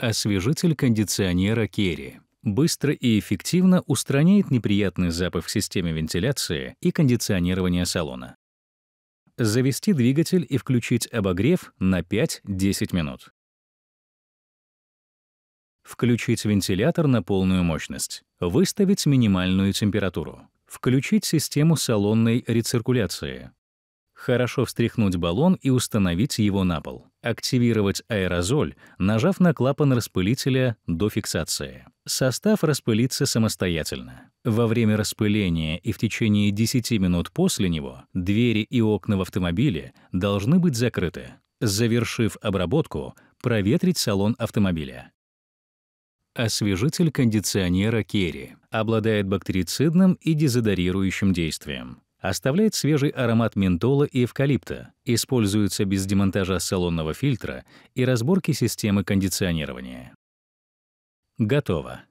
Освежитель кондиционера Керри быстро и эффективно устраняет неприятный запах в системе вентиляции и кондиционирования салона. Завести двигатель и включить обогрев на 5-10 минут. Включить вентилятор на полную мощность. Выставить минимальную температуру. Включить систему салонной рециркуляции. Хорошо встряхнуть баллон и установить его на пол. Активировать аэрозоль, нажав на клапан распылителя до фиксации. Состав распылится самостоятельно. Во время распыления и в течение 10 минут после него двери и окна в автомобиле должны быть закрыты. Завершив обработку, проветрить салон автомобиля. Освежитель кондиционера Керри обладает бактерицидным и дезодорирующим действием. Оставляет свежий аромат ментола и эвкалипта, используется без демонтажа салонного фильтра и разборки системы кондиционирования. Готово.